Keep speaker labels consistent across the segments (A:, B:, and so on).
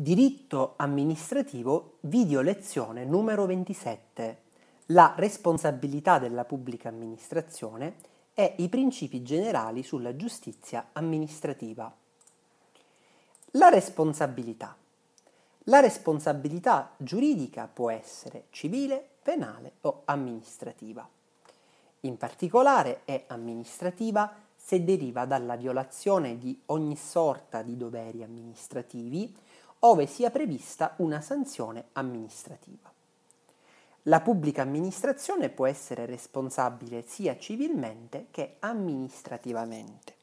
A: Diritto amministrativo, video lezione numero 27. La responsabilità della pubblica amministrazione e i principi generali sulla giustizia amministrativa. La responsabilità. La responsabilità giuridica può essere civile, penale o amministrativa. In particolare è amministrativa se deriva dalla violazione di ogni sorta di doveri amministrativi ove sia prevista una sanzione amministrativa. La pubblica amministrazione può essere responsabile sia civilmente che amministrativamente.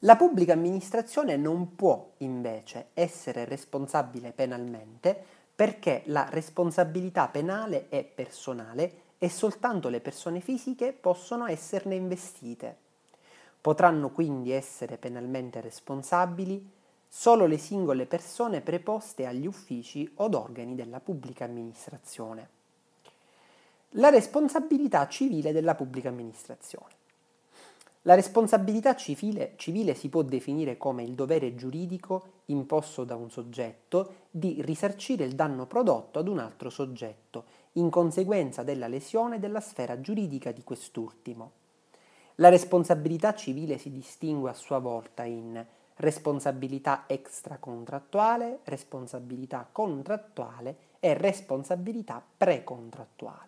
A: La pubblica amministrazione non può invece essere responsabile penalmente perché la responsabilità penale è personale e soltanto le persone fisiche possono esserne investite. Potranno quindi essere penalmente responsabili solo le singole persone preposte agli uffici od organi della pubblica amministrazione. La responsabilità civile della pubblica amministrazione. La responsabilità civile, civile, si può definire come il dovere giuridico imposto da un soggetto di risarcire il danno prodotto ad un altro soggetto in conseguenza della lesione della sfera giuridica di quest'ultimo. La responsabilità civile si distingue a sua volta in responsabilità extracontrattuale, responsabilità contrattuale e responsabilità precontrattuale.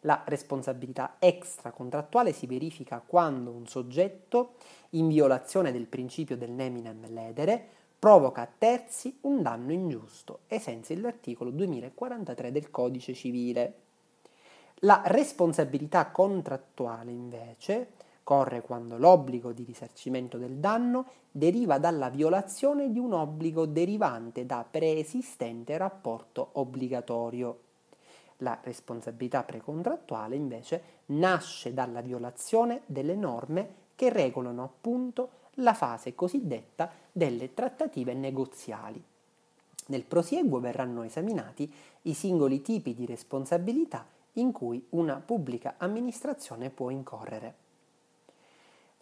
A: La responsabilità extracontrattuale si verifica quando un soggetto, in violazione del principio del neminem ledere, provoca a terzi un danno ingiusto, ai sensi dell'articolo 2043 del Codice Civile. La responsabilità contrattuale, invece, Corre quando l'obbligo di risarcimento del danno deriva dalla violazione di un obbligo derivante da preesistente rapporto obbligatorio. La responsabilità precontrattuale invece nasce dalla violazione delle norme che regolano appunto la fase cosiddetta delle trattative negoziali. Nel prosieguo verranno esaminati i singoli tipi di responsabilità in cui una pubblica amministrazione può incorrere.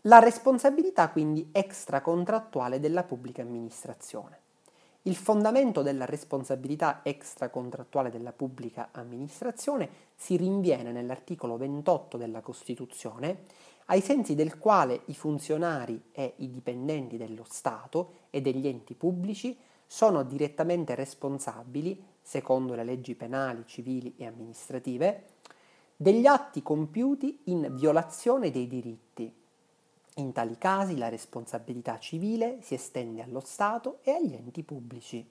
A: La responsabilità quindi extracontrattuale della pubblica amministrazione. Il fondamento della responsabilità extracontrattuale della pubblica amministrazione si rinviene nell'articolo 28 della Costituzione, ai sensi del quale i funzionari e i dipendenti dello Stato e degli enti pubblici sono direttamente responsabili, secondo le leggi penali, civili e amministrative, degli atti compiuti in violazione dei diritti in tali casi la responsabilità civile si estende allo Stato e agli enti pubblici.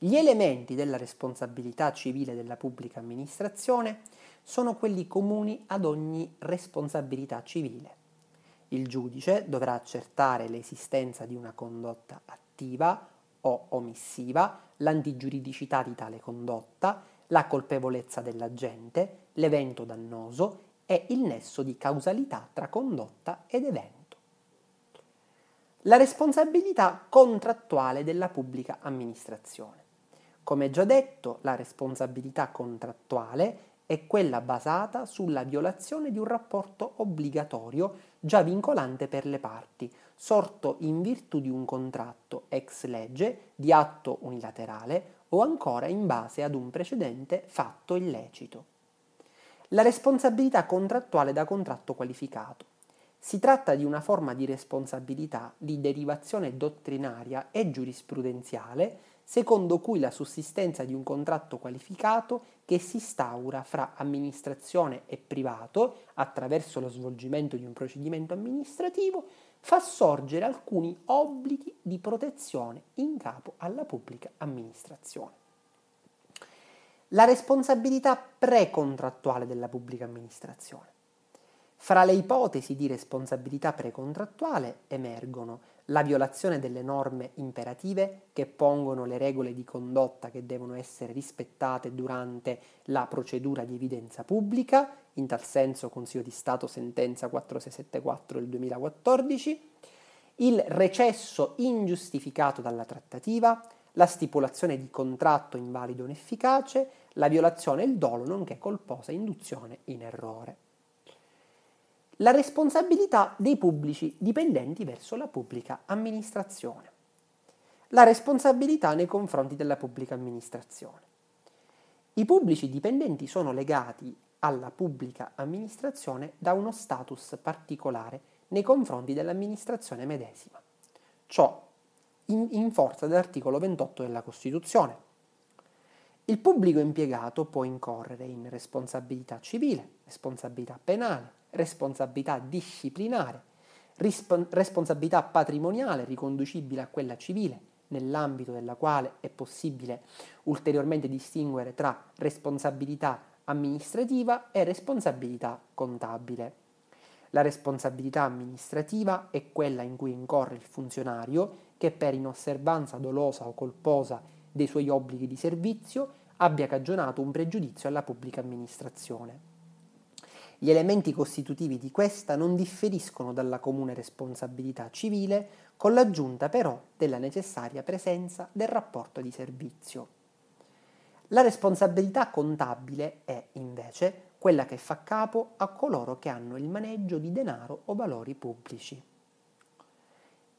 A: Gli elementi della responsabilità civile della pubblica amministrazione sono quelli comuni ad ogni responsabilità civile. Il giudice dovrà accertare l'esistenza di una condotta attiva o omissiva, l'antigiuridicità di tale condotta, la colpevolezza dell'agente, l'evento dannoso è il nesso di causalità tra condotta ed evento. La responsabilità contrattuale della pubblica amministrazione. Come già detto, la responsabilità contrattuale è quella basata sulla violazione di un rapporto obbligatorio già vincolante per le parti, sorto in virtù di un contratto ex legge, di atto unilaterale o ancora in base ad un precedente fatto illecito la responsabilità contrattuale da contratto qualificato. Si tratta di una forma di responsabilità di derivazione dottrinaria e giurisprudenziale secondo cui la sussistenza di un contratto qualificato che si instaura fra amministrazione e privato attraverso lo svolgimento di un procedimento amministrativo fa sorgere alcuni obblighi di protezione in capo alla pubblica amministrazione la responsabilità precontrattuale della pubblica amministrazione. Fra le ipotesi di responsabilità precontrattuale emergono la violazione delle norme imperative che pongono le regole di condotta che devono essere rispettate durante la procedura di evidenza pubblica, in tal senso Consiglio di Stato sentenza 4674 del 2014, il recesso ingiustificato dalla trattativa, la stipulazione di contratto invalido o inefficace, la violazione e il dolo, nonché colposa induzione in errore. La responsabilità dei pubblici dipendenti verso la pubblica amministrazione. La responsabilità nei confronti della pubblica amministrazione. I pubblici dipendenti sono legati alla pubblica amministrazione da uno status particolare nei confronti dell'amministrazione medesima. Ciò in, in forza dell'articolo 28 della Costituzione. Il pubblico impiegato può incorrere in responsabilità civile, responsabilità penale, responsabilità disciplinare, risp- responsabilità patrimoniale riconducibile a quella civile, nell'ambito della quale è possibile ulteriormente distinguere tra responsabilità amministrativa e responsabilità contabile. La responsabilità amministrativa è quella in cui incorre il funzionario che per inosservanza dolosa o colposa dei suoi obblighi di servizio abbia cagionato un pregiudizio alla pubblica amministrazione. Gli elementi costitutivi di questa non differiscono dalla comune responsabilità civile, con l'aggiunta però della necessaria presenza del rapporto di servizio. La responsabilità contabile è, invece, quella che fa capo a coloro che hanno il maneggio di denaro o valori pubblici.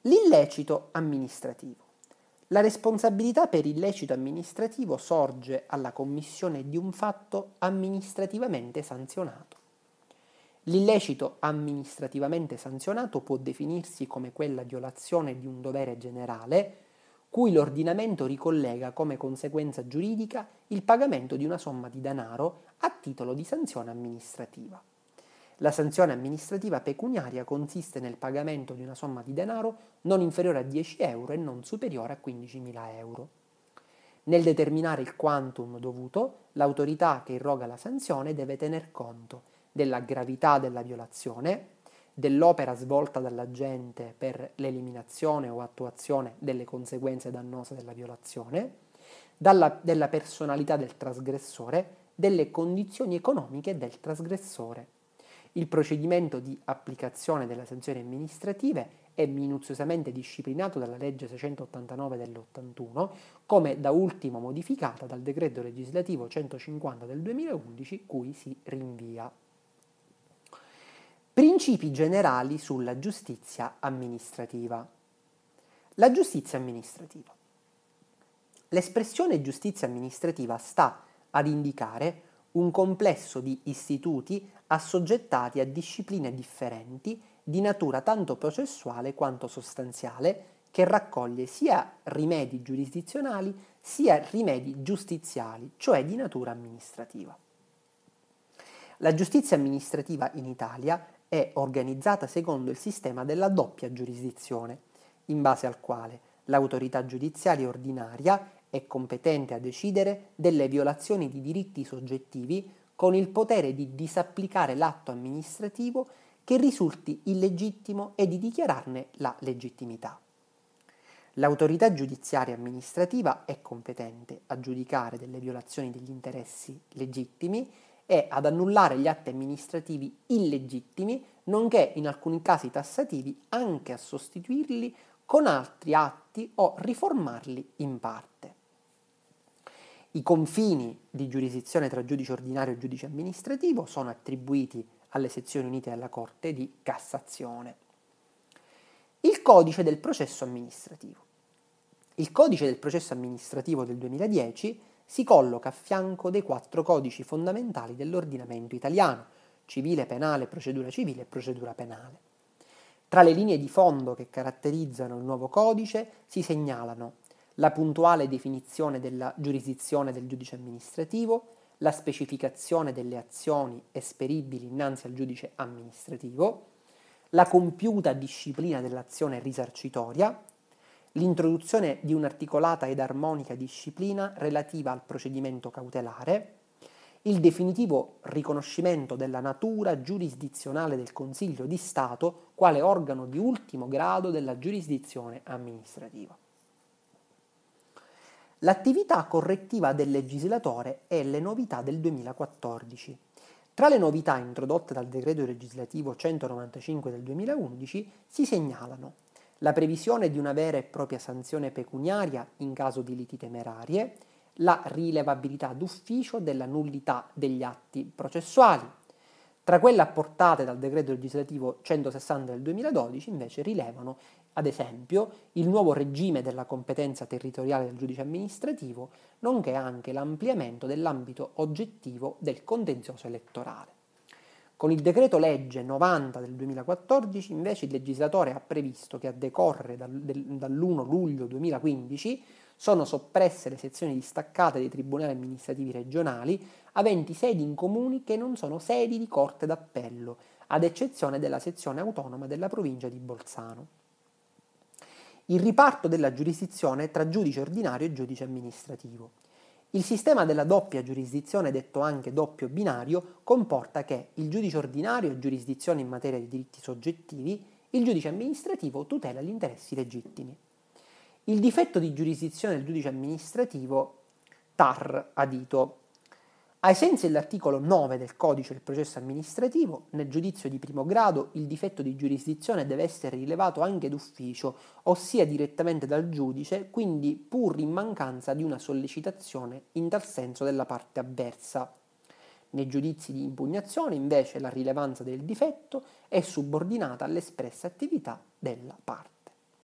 A: L'illecito amministrativo. La responsabilità per illecito amministrativo sorge alla commissione di un fatto amministrativamente sanzionato. L'illecito amministrativamente sanzionato può definirsi come quella violazione di un dovere generale, cui l'ordinamento ricollega come conseguenza giuridica il pagamento di una somma di denaro a titolo di sanzione amministrativa. La sanzione amministrativa pecuniaria consiste nel pagamento di una somma di denaro non inferiore a 10 euro e non superiore a 15.000 euro. Nel determinare il quantum dovuto, l'autorità che irroga la sanzione deve tener conto della gravità della violazione, dell'opera svolta dall'agente per l'eliminazione o attuazione delle conseguenze dannose della violazione, dalla, della personalità del trasgressore, delle condizioni economiche del trasgressore. Il procedimento di applicazione delle sanzioni amministrative è minuziosamente disciplinato dalla legge 689 dell'81, come da ultimo modificata dal decreto legislativo 150 del 2011, cui si rinvia. Principi generali sulla giustizia amministrativa. La giustizia amministrativa. L'espressione giustizia amministrativa sta ad indicare un complesso di istituti assoggettati a discipline differenti di natura tanto processuale quanto sostanziale, che raccoglie sia rimedi giurisdizionali sia rimedi giustiziali, cioè di natura amministrativa. La giustizia amministrativa in Italia è organizzata secondo il sistema della doppia giurisdizione, in base al quale l'autorità giudiziaria ordinaria è competente a decidere delle violazioni di diritti soggettivi con il potere di disapplicare l'atto amministrativo che risulti illegittimo e di dichiararne la legittimità. L'autorità giudiziaria amministrativa è competente a giudicare delle violazioni degli interessi legittimi e ad annullare gli atti amministrativi illegittimi, nonché in alcuni casi tassativi anche a sostituirli con altri atti o riformarli in parte. I confini di giurisdizione tra giudice ordinario e giudice amministrativo sono attribuiti alle sezioni unite della Corte di Cassazione. Il codice del processo amministrativo. Il codice del processo amministrativo del 2010 si colloca a fianco dei quattro codici fondamentali dell'ordinamento italiano, civile, penale, procedura civile e procedura penale. Tra le linee di fondo che caratterizzano il nuovo codice si segnalano la puntuale definizione della giurisdizione del giudice amministrativo, la specificazione delle azioni esperibili innanzi al giudice amministrativo, la compiuta disciplina dell'azione risarcitoria, l'introduzione di un'articolata ed armonica disciplina relativa al procedimento cautelare, il definitivo riconoscimento della natura giurisdizionale del Consiglio di Stato quale organo di ultimo grado della giurisdizione amministrativa. L'attività correttiva del legislatore è le novità del 2014. Tra le novità introdotte dal decreto legislativo 195 del 2011 si segnalano la previsione di una vera e propria sanzione pecuniaria in caso di liti temerarie, la rilevabilità d'ufficio della nullità degli atti processuali. Tra quelle apportate dal decreto legislativo 160 del 2012 invece rilevano ad esempio il nuovo regime della competenza territoriale del giudice amministrativo, nonché anche l'ampliamento dell'ambito oggettivo del contenzioso elettorale. Con il decreto legge 90 del 2014 invece il legislatore ha previsto che a decorrere dall'1 luglio 2015 sono soppresse le sezioni distaccate dei tribunali amministrativi regionali aventi sedi in comuni che non sono sedi di corte d'appello, ad eccezione della sezione autonoma della provincia di Bolzano il riparto della giurisdizione tra giudice ordinario e giudice amministrativo. Il sistema della doppia giurisdizione, detto anche doppio binario, comporta che il giudice ordinario ha giurisdizione in materia di diritti soggettivi, il giudice amministrativo tutela gli interessi legittimi. Il difetto di giurisdizione del giudice amministrativo, TAR a dito, ai sensi dell'articolo 9 del codice del processo amministrativo, nel giudizio di primo grado il difetto di giurisdizione deve essere rilevato anche d'ufficio, ossia direttamente dal giudice, quindi pur in mancanza di una sollecitazione in tal senso della parte avversa. Nei giudizi di impugnazione, invece, la rilevanza del difetto è subordinata all'espressa attività della parte.